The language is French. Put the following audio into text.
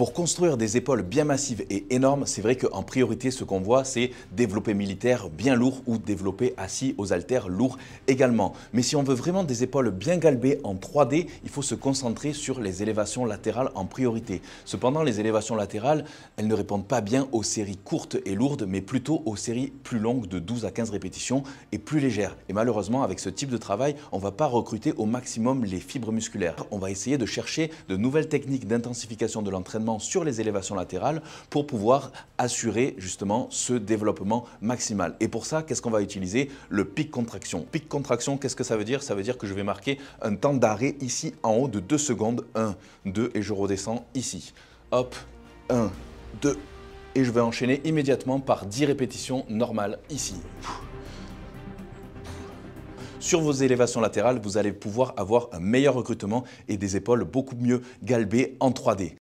Pour construire des épaules bien massives et énormes, c'est vrai qu'en priorité, ce qu'on voit, c'est développer militaire bien lourd ou développer assis aux haltères lourds également. Mais si on veut vraiment des épaules bien galbées en 3D, il faut se concentrer sur les élévations latérales en priorité. Cependant, les élévations latérales, elles ne répondent pas bien aux séries courtes et lourdes, mais plutôt aux séries plus longues de 12 à 15 répétitions et plus légères. Et malheureusement, avec ce type de travail, on ne va pas recruter au maximum les fibres musculaires. On va essayer de chercher de nouvelles techniques d'intensification de l'entraînement sur les élévations latérales, pour pouvoir assurer justement ce développement maximal. Et pour ça, qu'est-ce qu'on va utiliser Le pic contraction. Pic contraction, qu'est-ce que ça veut dire Ça veut dire que je vais marquer un temps d'arrêt ici en haut de 2 secondes. 1, 2 et je redescends ici. Hop, 1, 2 et je vais enchaîner immédiatement par 10 répétitions normales ici. Sur vos élévations latérales, vous allez pouvoir avoir un meilleur recrutement et des épaules beaucoup mieux galbées en 3D.